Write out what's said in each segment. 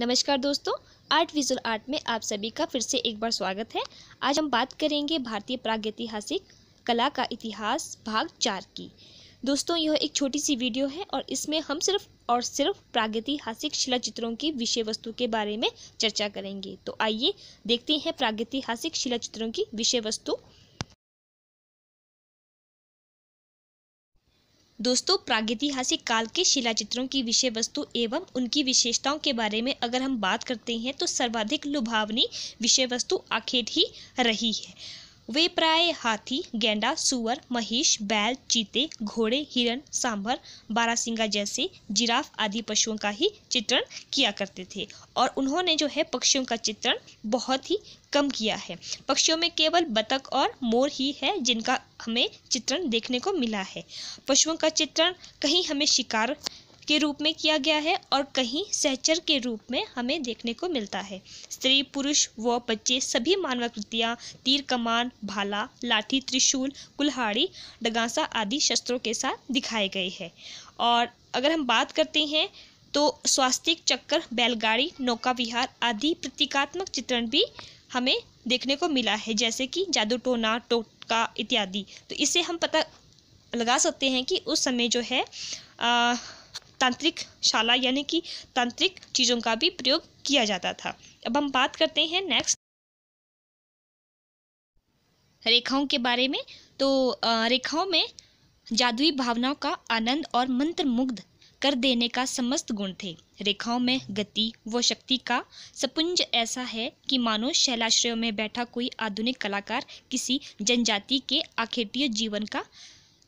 नमस्कार दोस्तों art visual art में आप सभी का फिर से एक बार स्वागत है आज हम बात करेंगे भारतीय प्रागैतिहासिक कला का इतिहास भाग चार की दोस्तों यह एक छोटी सी वीडियो है और इसमें हम सिर्फ और सिर्फ प्रागैतिहासिक चित्रों की विषय वस्तु के बारे में चर्चा करेंगे तो आइए देखते हैं प्रागैतिहासिक चित्रों की विषय वस्तु दोस्तों प्रागैतिहासिक काल के शिलाचित्रों की विषय वस्तु एवं उनकी विशेषताओं के बारे में अगर हम बात करते हैं तो सर्वाधिक लुभावनी विषय वस्तु आखेट ही रही है वे प्राय हाथी गेंडा सुअर महिष बैल चीते घोड़े हिरण सांभर बारासिंगा जैसे जिराफ आदि पशुओं का ही चित्रण किया करते थे और उन्होंने जो है पक्षियों का चित्रण बहुत ही कम किया है पक्षियों में केवल बतख और मोर ही है जिनका हमें चित्रण देखने को मिला है पशुओं का चित्रण कहीं हमें शिकार के रूप में किया गया है और कहीं सहचर के रूप में हमें देखने को मिलता है स्त्री पुरुष व बच्चे सभी मानवाकृतियाँ तीर कमान भाला लाठी त्रिशूल कुल्हाड़ी डगासा आदि शस्त्रों के साथ दिखाए गए हैं और अगर हम बात करते हैं तो स्वास्तिक चक्कर बैलगाड़ी नौका विहार आदि प्रतीकात्मक चित्रण भी हमें देखने को मिला है जैसे कि जादू टोना टोटका इत्यादि तो इससे हम पता लगा सकते हैं कि उस समय जो है आ, तांत्रिक शाला यानी कि तांत्रिक चीज़ों का भी प्रयोग किया जाता था अब हम बात करते हैं नेक्स्ट रेखाओं के बारे में तो रेखाओं में जादुई भावनाओं का आनंद और मंत्र मुग्ध कर देने का समस्त गुण थे रेखाओं में गति व शक्ति का सपुंज ऐसा है कि मानो शैलाश्रयों में बैठा कोई आधुनिक कलाकार किसी जनजाति के आखेटीय जीवन का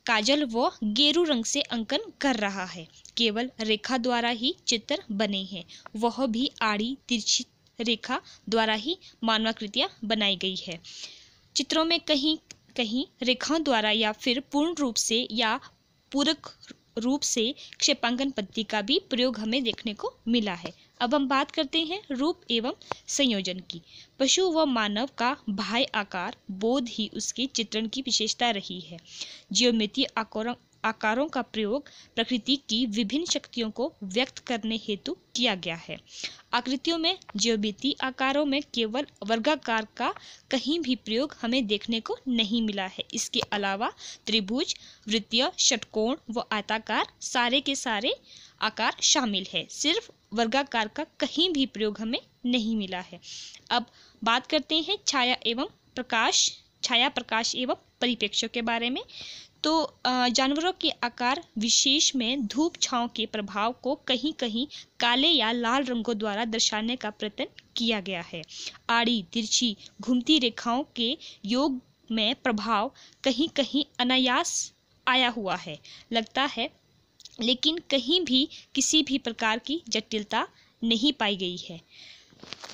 काजल व गेरू रंग से अंकन कर रहा है केवल रेखा द्वारा ही चित्र बने हैं वह भी आड़ी तिरछी रेखा द्वारा ही मानवाकृतियाँ बनाई गई है चित्रों में कहीं कहीं रेखाओं द्वारा या फिर पूर्ण रूप से या पूरक रूप से क्षेपांकन पद्धति का भी प्रयोग हमें देखने को मिला है अब हम बात करते हैं रूप एवं संयोजन की पशु व मानव का बाह्य आकार बोध ही उसके चित्रण की विशेषता रही है जियोमितीय आकारों आकारों का प्रयोग प्रकृति की विभिन्न शक्तियों को व्यक्त करने हेतु किया गया है आकृतियों में ज्योमिति आकारों में केवल वर्गाकार का कहीं भी प्रयोग हमें देखने को नहीं मिला है इसके अलावा त्रिभुज वृत्तीय षटकोण व आयताकार सारे के सारे आकार शामिल है सिर्फ वर्गाकार का कहीं भी प्रयोग हमें नहीं मिला है अब बात करते हैं छाया एवं प्रकाश छाया प्रकाश एवं परिप्रेक्ष्य के बारे में तो जानवरों के आकार विशेष में धूप छाँव के प्रभाव को कहीं कहीं काले या लाल रंगों द्वारा दर्शाने का प्रयत्न किया गया है आड़ी तिरछी घूमती रेखाओं के योग में प्रभाव कहीं कहीं अनायास आया हुआ है लगता है लेकिन कहीं भी किसी भी प्रकार की जटिलता नहीं पाई गई है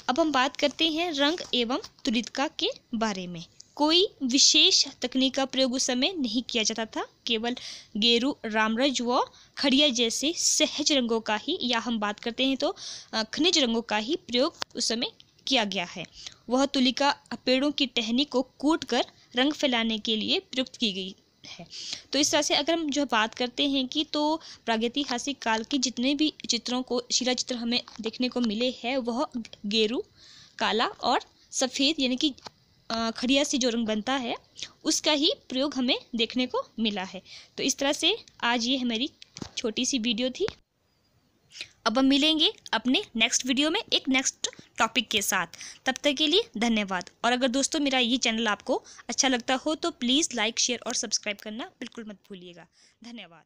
अब हम बात करते हैं रंग एवं तुलितका के बारे में कोई विशेष तकनीक का प्रयोग उस समय नहीं किया जाता था केवल गेरू रामरज व खड़िया जैसे सहज रंगों का ही या हम बात करते हैं तो खनिज रंगों का ही प्रयोग उस समय किया गया है वह तुलिका पेड़ों की टहनी को कूट कर रंग फैलाने के लिए प्रयुक्त की गई है तो इस तरह से अगर हम जो बात करते हैं कि तो प्रागैतिहासिक काल के जितने भी चित्रों को शिला चित्र हमें देखने को मिले हैं वह गेरू काला और सफ़ेद यानी कि खड़िया से जो रंग बनता है उसका ही प्रयोग हमें देखने को मिला है तो इस तरह से आज ये हमारी छोटी सी वीडियो थी अब हम मिलेंगे अपने नेक्स्ट वीडियो में एक नेक्स्ट टॉपिक के साथ तब तक के लिए धन्यवाद और अगर दोस्तों मेरा ये चैनल आपको अच्छा लगता हो तो प्लीज़ लाइक शेयर और सब्सक्राइब करना बिल्कुल मत भूलिएगा धन्यवाद